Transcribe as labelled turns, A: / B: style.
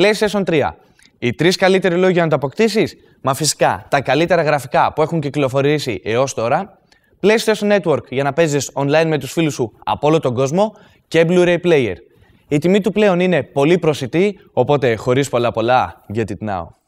A: PlayStation 3. Οι τρεις καλύτεροι λόγοι για να το αποκτήσεις, μα φυσικά τα καλύτερα γραφικά που έχουν κυκλοφορήσει έως τώρα, PlayStation Network για να παίζεις online με τους φίλους σου από όλο τον κόσμο και Blu-ray Player. Η τιμή του πλέον είναι πολύ προσιτή, οπότε χωρίς πολλά πολλά, get it now.